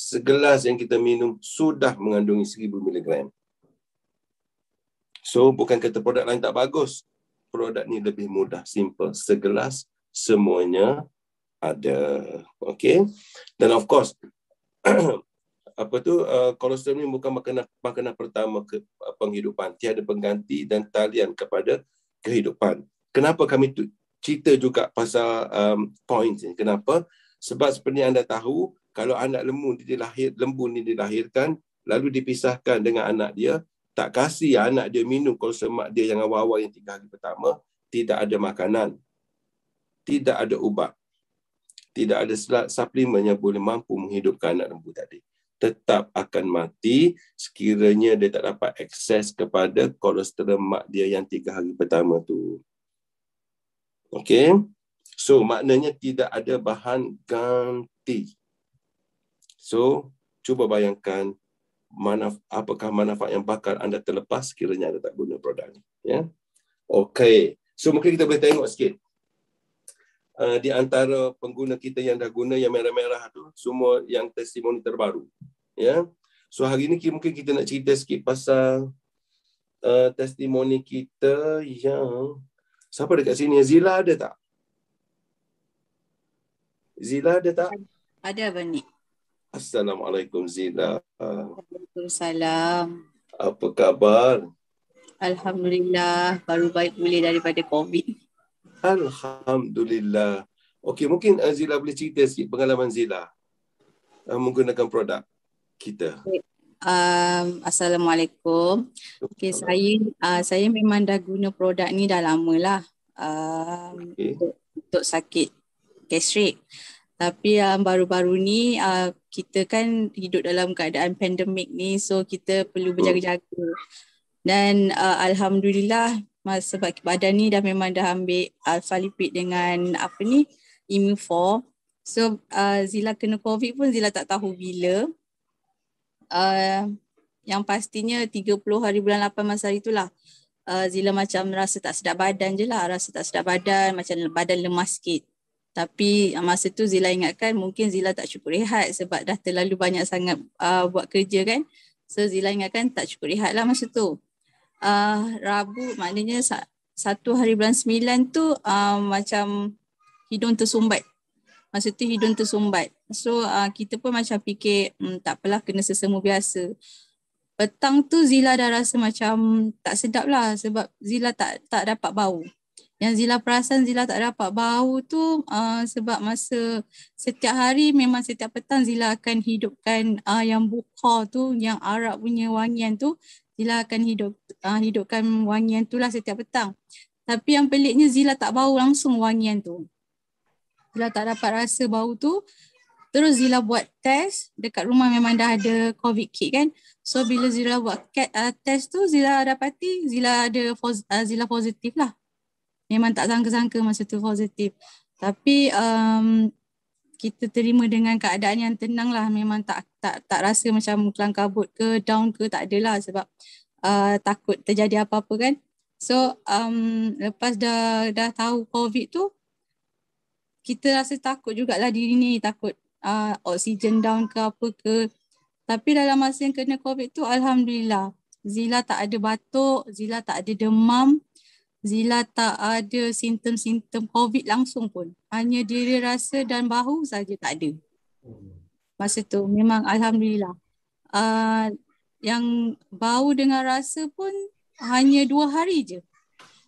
segelas yang kita minum sudah mengandungi 1000 mg. So bukan kata produk lain tak bagus. Produk ni lebih mudah, simple, segelas semuanya ada. Okay. Dan of course apa tu uh, kolostrum ni bukan makanan makanan pertama ke uh, penghidupan, tiada pengganti dan talian kepada kehidupan. Kenapa kami tu cerita juga pasal um, points ni? Kenapa? Sebab seperti anda tahu, kalau anak lembu ni dilahir, lembu ni dilahirkan, lalu dipisahkan dengan anak dia, tak kasih anak dia minum kalau semak dia yang awal-awal yang tiga hari pertama, tidak ada makanan, tidak ada ubat, tidak ada suplemen yang boleh mampu menghidupkan anak lembu tadi. Tetap akan mati sekiranya dia tak dapat akses kepada kolesterol mak dia yang tiga hari pertama tu. Okay? So, maknanya tidak ada bahan ganti. So, cuba bayangkan mana apakah manfaat yang bakal anda terlepas kiranya anda tak guna produk ni. Ya? Okay. So, mungkin kita boleh tengok sikit. Uh, di antara pengguna kita yang dah guna yang merah-merah tu, semua yang testimoni terbaru. Ya? So, hari ni mungkin kita nak cerita sikit pasal uh, testimoni kita yang... Siapa dekat sini? Zila ada tak? Zila ada tak? Ada, Abang Assalamualaikum Zina. Assalamualaikum. Apa khabar? Alhamdulillah, baru baik pulih daripada COVID. Alhamdulillah. Okey, mungkin eh, Zila boleh cerita sikit pengalaman Zila eh, menggunakan produk kita. Um, Assalamualaikum. Okey, saya uh, saya memang dah guna produk ni dah lama lah. Um, okay. untuk, untuk sakit gastrik. Okay. Tapi yang ah, baru-baru ni ah, kita kan hidup dalam keadaan pandemik ni so kita perlu berjaga-jaga. Dan uh, alhamdulillah sebab badan ni dah memang dah ambil alpha lipid dengan apa ni immune form. So Zila kena covid pun Zila tak tahu bila. yang pastinya 30 hari bulan 8 masa itulah uh, Zila macam rasa tak sedap badan je lah Rasa tak sedap badan Macam badan lemah sikit tapi ah, masa tu Zila ingatkan mungkin Zila tak cukup rehat sebab dah terlalu banyak sangat uh, buat kerja kan so Zila ingatkan tak cukup rehat lah masa tu uh, Rabu maknanya satu hari bulan sembilan tu uh, macam hidung tersumbat masa tu hidung tersumbat so uh, kita pun macam fikir mm, tak apalah kena sesemu biasa petang tu Zila dah rasa macam tak sedap lah sebab Zila tak tak dapat bau yang Zila perasan Zila tak dapat bau tu uh, sebab masa setiap hari memang setiap petang Zila akan hidupkan uh, yang buka tu yang arak punya wangian tu Zila akan hidup uh, hidupkan wangian tu lah setiap petang. Tapi yang peliknya Zila tak bau langsung wangian tu. Zila tak dapat rasa bau tu. Terus Zila buat test. Dekat rumah memang dah ada COVID kit kan. So bila Zila buat cat, uh, test tu Zila dapati Zila ada uh, Zila positif lah memang tak sangka-sangka masa tu positif. Tapi um, kita terima dengan keadaan yang tenang lah. Memang tak tak tak rasa macam kelang kabut ke down ke tak adalah sebab uh, takut terjadi apa-apa kan. So um, lepas dah dah tahu COVID tu, kita rasa takut jugalah diri ni takut uh, oksigen down ke apa ke. Tapi dalam masa yang kena COVID tu, Alhamdulillah. Zila tak ada batuk, Zila tak ada demam, Zila tak ada simptom-simptom COVID langsung pun. Hanya diri rasa dan bahu saja tak ada. Masa tu memang Alhamdulillah. Uh, yang bau dengan rasa pun hanya dua hari je.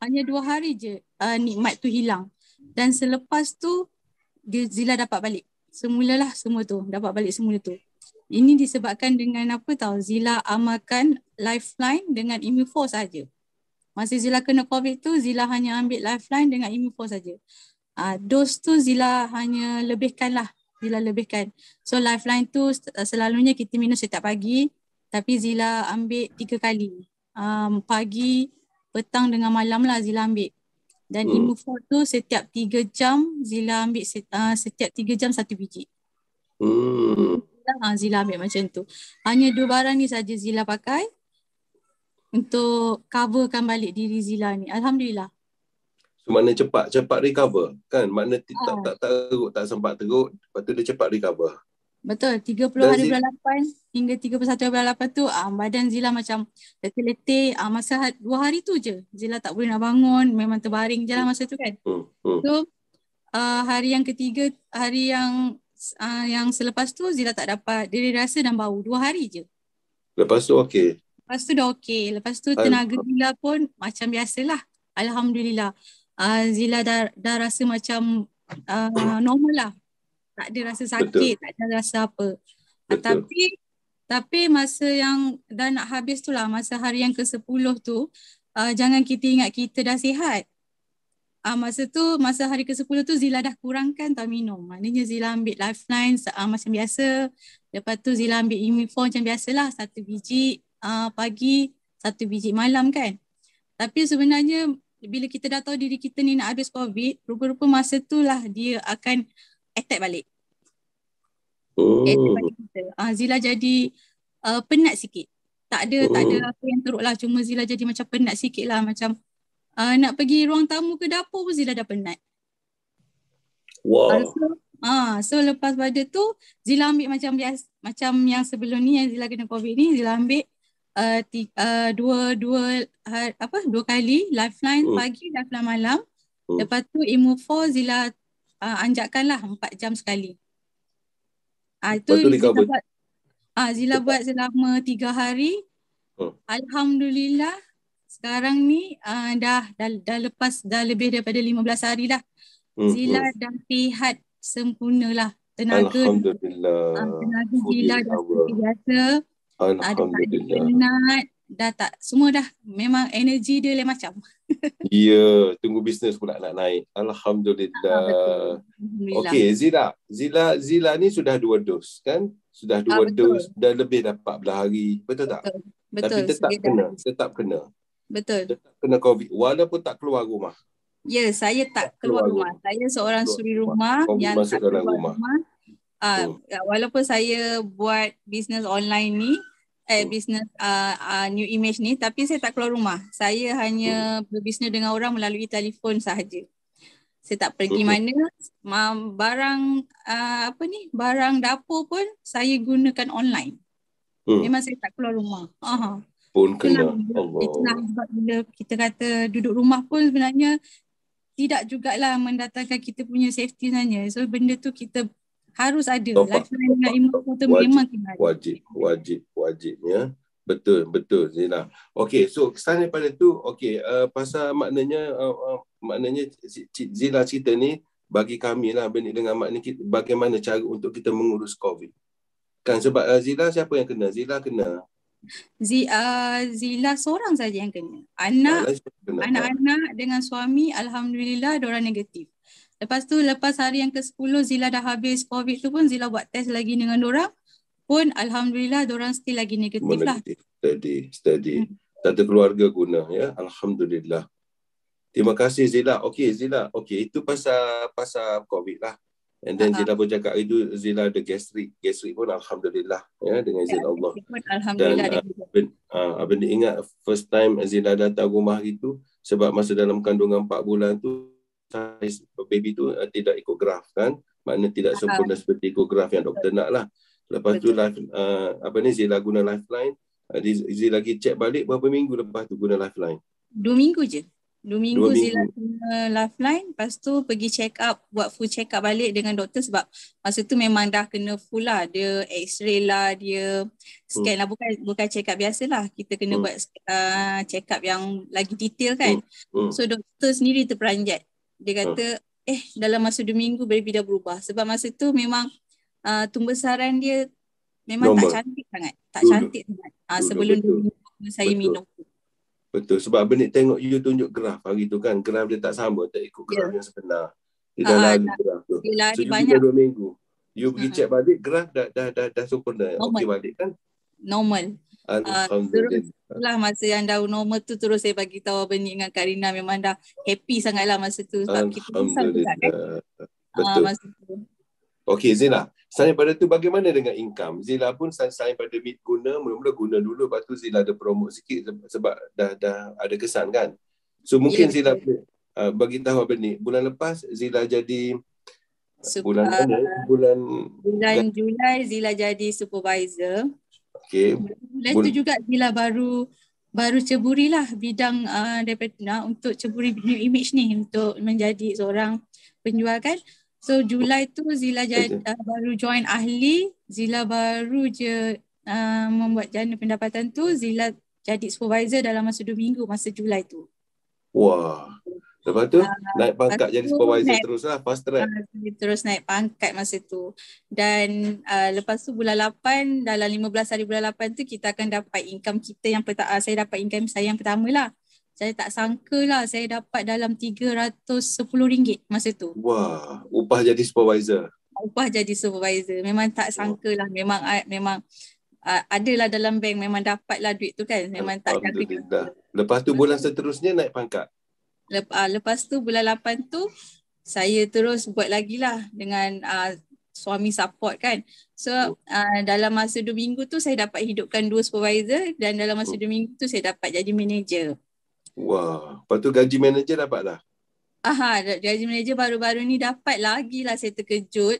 Hanya dua hari je uh, nikmat tu hilang. Dan selepas tu Zila dapat balik. Semulalah semua tu. Dapat balik semula tu. Ini disebabkan dengan apa tau. Zila amalkan lifeline dengan Immuforce saja. Masa Zila kena COVID tu, Zila hanya ambil lifeline dengan info saja. Uh, dose tu Zila hanya lebihkan lah. Zila lebihkan. So lifeline tu selalunya kita minum setiap pagi. Tapi Zila ambil tiga kali. Um, pagi, petang dengan malam lah Zila ambil. Dan hmm. Imufor tu setiap tiga jam Zila ambil set, uh, setiap tiga jam satu biji. Hmm. Zila ambil macam tu. Hanya dua barang ni saja Zila pakai untuk coverkan balik diri Zila ni. Alhamdulillah. So mana cepat cepat recover kan? Makna ha. tak tak teruk tak sempat teruk, lepas tu dia cepat recover. Betul, 30 Dan hari Zila... 8 hingga 31 hari 8 tu uh, badan Zila macam letih-letih uh, masa dua hari tu je. Zila tak boleh nak bangun, memang terbaring je lah masa tu kan. Hmm. hmm. So uh, hari yang ketiga, hari yang uh, yang selepas tu Zila tak dapat diri rasa dan bau dua hari je. Lepas tu okey. Lepas tu dah okey. Lepas tu tenaga Zila pun macam biasalah. Alhamdulillah. Uh, Zila dah, dah rasa macam uh, normal lah. Tak ada rasa sakit, Betul. tak ada rasa apa. Ah, Betul. Tapi tapi masa yang dah nak habis tu lah, masa hari yang ke-10 tu, uh, jangan kita ingat kita dah sihat. Uh, masa tu, masa hari ke-10 tu Zila dah kurangkan tak minum. Maknanya Zila ambil lifeline uh, macam biasa. Lepas tu Zila ambil imifor macam biasalah, satu biji uh, pagi satu biji malam kan. Tapi sebenarnya bila kita dah tahu diri kita ni nak habis COVID, rupa-rupa masa tu lah dia akan attack balik. Oh. Attack balik uh, Zila jadi uh, penat sikit. Tak ada, oh. tak ada oh. apa yang teruk lah. Cuma Zila jadi macam penat sikit lah. Macam uh, nak pergi ruang tamu ke dapur pun Zila dah penat. Wow. Uh, so, uh, so lepas pada tu, Zila ambil macam bias, macam yang sebelum ni yang Zila kena COVID ni, Zila ambil Eh, tiga, uh, eh, dua dua uh, apa dua kali lifeline hmm. pagi lifeline malam. Hmm. Lepas tu emu 4 Zila uh, anjakkanlah empat jam sekali. uh, itu Ah Zila buat selama tiga hari. Hmm. Alhamdulillah sekarang ni uh, dah, dah dah lepas dah lebih daripada lima belas hari dah. Hmm. Zila hmm. dah sihat sempurnalah tenaga. Alhamdulillah. Uh, tenaga Zila dah biasa. Alhamdulillah. Ada penat, dah tak. Semua dah. Memang energi dia lain macam. ya, yeah, tunggu bisnes pula nak naik. Ah, Alhamdulillah. Okey, Zila. Zila Zila ni sudah dua dos kan? Sudah dua ah, dos dan lebih dapat belah hari. Betul tak? Betul. Tapi tetap Sebelum. kena, tetap kena. Betul. Tetap kena COVID walaupun tak keluar rumah. Ya, yeah, saya tak, tak keluar, keluar rumah. rumah. Saya seorang suri rumah, rumah yang tak keluar rumah. rumah. Uh, oh. Walaupun saya buat bisnes online ni, eh oh. bisnes uh, ah, uh, ah, new image ni, tapi saya tak keluar rumah. Saya hanya oh. berbisnes dengan orang melalui telefon sahaja. Saya tak pergi oh. mana. Barang uh, apa ni? Barang dapur pun saya gunakan online. Oh. Memang saya tak keluar rumah. Uh-huh. Pun kena. Itulah sebab bila kita kata duduk rumah pun sebenarnya tidak jugalah mendatangkan kita punya safety sebenarnya. So benda tu kita harus ada so, lifeline dengan emergency wajib wajib wajib ya betul betul Zina okey so kesan daripada tu okey uh, pasal maknanya uh, uh, maknanya Zina cerita ni bagi kami lah dengan maknanya kita, bagaimana cara untuk kita mengurus covid kan sebab uh, Zila siapa yang kena Zila kena Z, uh, Zila seorang saja yang kena anak anak-anak dengan suami alhamdulillah diorang negatif Lepas tu lepas hari yang ke-10 Zila dah habis COVID tu pun Zila buat test lagi dengan orang pun alhamdulillah orang still lagi negatif Menegatif. lah. Steady, steady. Hmm. Tante keluarga guna ya. Alhamdulillah. Terima kasih Zila. Okey Zila. Okey itu pasal pasal COVID lah. And then Zila pun cakap itu Zila ada gastrik. Gastrik pun Alhamdulillah. Ya, dengan izin Allah. Alhamdulillah. Dan, abang, abang ah, ah, ah, ingat first time Zila datang rumah itu sebab masa dalam kandungan 4 bulan tu saiz baby tu uh, tidak ikut graf kan maknanya tidak sempurna uh seperti ikut graf yang doktor nak lah lepas tu life uh, apa ni Zila guna lifeline uh, eh, Zila lagi check balik berapa minggu lepas tu guna lifeline Dua minggu je Dua minggu, lah minggu. Zila kena lifeline Lepas tu pergi check up Buat full check up balik dengan doktor Sebab masa tu memang dah kena full lah Dia x-ray lah Dia scan hmm. lah bukan, bukan check up biasa lah Kita kena hmm. buat uh, check up yang lagi detail kan hmm. Hmm. So doktor sendiri terperanjat dia kata hmm. eh dalam masa dua minggu baby dah berubah sebab masa tu memang uh, tumbesaran dia memang Normal. tak cantik sangat tak Dulu. cantik sangat uh, ah, Dulu. sebelum Dulu. Dua minggu Betul. saya minum Betul sebab benik tengok you tunjuk graf hari tu kan graf dia tak sama tak ikut graf yeah. yang sebenar dia dah uh, lari graf tu dia lari so, banyak dua minggu you pergi uh-huh. check balik graf dah dah dah, dah, dah sempurna okey balik kan normal Alhamdulillah. lah masa yang dah normal tu terus saya bagi tahu Abang dengan karina Rina memang dah happy sangatlah masa tu. Sebab kan. Alhamdulillah. kita ah, besar kan. Betul. Uh, masa tu. Okay Zila, selain pada tu bagaimana dengan income? Zila pun selain pada mid guna, mula-mula guna dulu lepas tu Zila ada promote sikit sebab dah dah ada kesan kan? So mungkin yeah, Zila Uh, bagi tahu apa ni, bulan lepas Zila jadi Super, bulan mana? Ah, bulan, bulan Julai Zila jadi supervisor. Okay. Lepas tu juga bila baru baru ceburi lah bidang uh, daripada uh, untuk ceburi new image ni untuk menjadi seorang penjual kan. So Julai tu Zila jad, uh, baru join ahli, Zila baru je uh, membuat jana pendapatan tu, Zila jadi supervisor dalam masa dua minggu masa Julai tu. Wah. Lepas tu uh, naik pangkat jadi supervisor naik, terus lah fast track. Uh, terus naik pangkat masa tu. Dan uh, lepas tu bulan 8 dalam 15 hari bulan 8 tu kita akan dapat income kita yang pertama. Uh, saya dapat income saya yang pertama lah. Saya tak sangka lah saya dapat dalam RM310 masa tu. Wah, upah jadi supervisor. Upah jadi supervisor. Memang tak sangka lah. Memang, uh, memang uh, lah dalam bank. Memang dapat lah duit tu kan. Memang tak jaga. Lepas tu bulan seterusnya naik pangkat. Lep, uh, lepas tu bulan 8 tu saya terus buat lagi lah dengan uh, suami support kan. So uh, dalam masa dua minggu tu saya dapat hidupkan dua supervisor dan dalam masa oh. dua minggu tu saya dapat jadi manager. Wah, lepas tu gaji manager dapat lah? Aha, gaji manager baru-baru ni dapat lagi lah saya terkejut.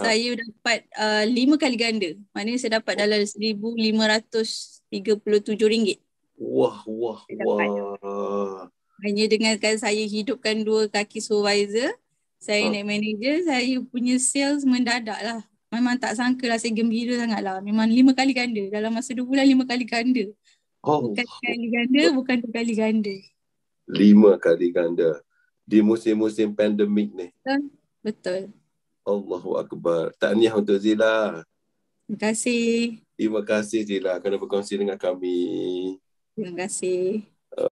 Ha? Saya dapat uh, lima kali ganda. Maknanya saya dapat oh. dalam RM1,537. Wah, wah, wah. Hanya dengan kan saya hidupkan dua kaki supervisor, saya oh. naik manager, saya punya sales mendadak lah. Memang tak sangka lah saya gembira sangat lah. Memang lima kali ganda. Dalam masa dua bulan lima kali ganda. Oh. Bukan kali ganda, bukan dua kali ganda. Lima kali ganda. Di musim-musim pandemik ni. Betul. Betul. Allahu Akbar. Tahniah untuk Zila. Terima kasih. Terima kasih Zila kerana berkongsi dengan kami. Terima kasih.